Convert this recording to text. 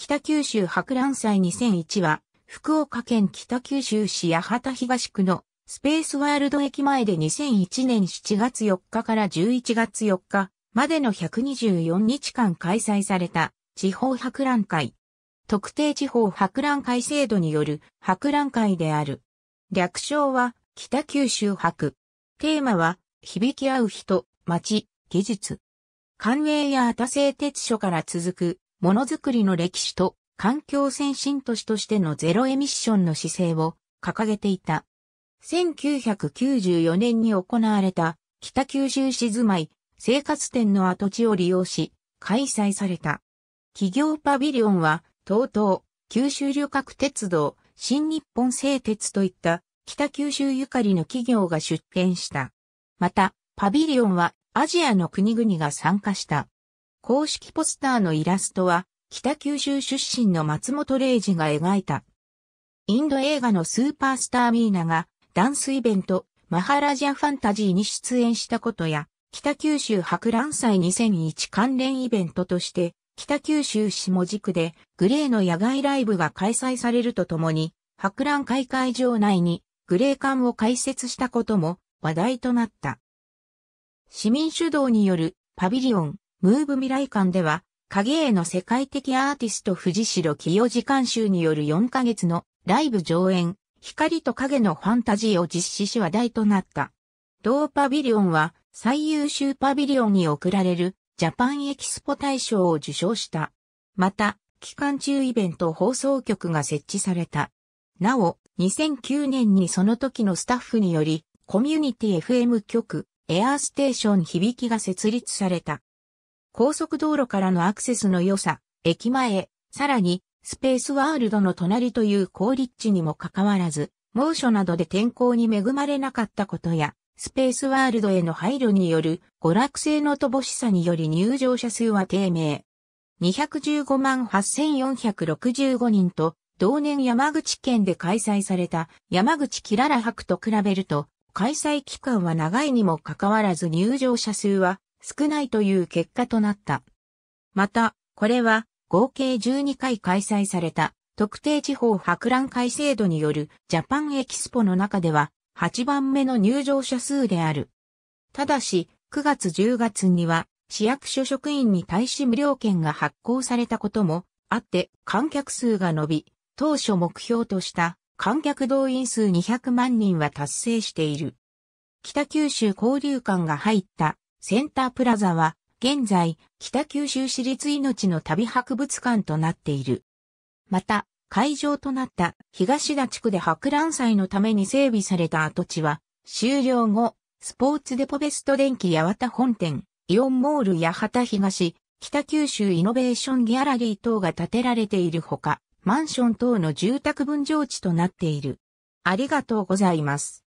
北九州博覧祭2001は、福岡県北九州市八幡東区のスペースワールド駅前で2001年7月4日から11月4日までの124日間開催された地方博覧会。特定地方博覧会制度による博覧会である。略称は北九州博。テーマは響き合う人、街、技術。官営や多製鉄所から続くものづくりの歴史と環境先進都市としてのゼロエミッションの姿勢を掲げていた。1994年に行われた北九州市住まい生活店の跡地を利用し開催された。企業パビリオンは東東、九州旅客鉄道、新日本製鉄といった北九州ゆかりの企業が出展した。また、パビリオンはアジアの国々が参加した。公式ポスターのイラストは、北九州出身の松本零士が描いた。インド映画のスーパースターミーナが、ダンスイベント、マハラジャファンタジーに出演したことや、北九州博覧祭2001関連イベントとして、北九州下地区でグレーの野外ライブが開催されるとともに、博覧会会場内にグレー館を開設したことも話題となった。市民主導によるパビリオン、ムーブ未来館では、影絵の世界的アーティスト藤代清次監修による4ヶ月のライブ上演、光と影のファンタジーを実施し話題となった。同パビリオンは最優秀パビリオンに贈られるジャパンエキスポ大賞を受賞した。また、期間中イベント放送局が設置された。なお、2009年にその時のスタッフにより、コミュニティ FM 局、エアーステーション響きが設立された。高速道路からのアクセスの良さ、駅前、さらに、スペースワールドの隣という高立地にもかかわらず、猛暑などで天候に恵まれなかったことや、スペースワールドへの配慮による娯楽性の乏しさにより入場者数は低迷。215万8465人と、同年山口県で開催された山口キララ博と比べると、開催期間は長いにもかかわらず入場者数は少ないという結果となった。また、これは合計12回開催された特定地方博覧会制度によるジャパンエキスポの中では8番目の入場者数である。ただし、9月10月には市役所職員に対し無料券が発行されたこともあって観客数が伸び、当初目標とした観客動員数200万人は達成している。北九州交流館が入ったセンタープラザは、現在、北九州市立命の旅博物館となっている。また、会場となった東田地区で博覧祭のために整備された跡地は、終了後、スポーツデポベスト電機八幡本店、イオンモール八幡東、北九州イノベーションギャラリー等が建てられているほか、マンション等の住宅分譲地となっている。ありがとうございます。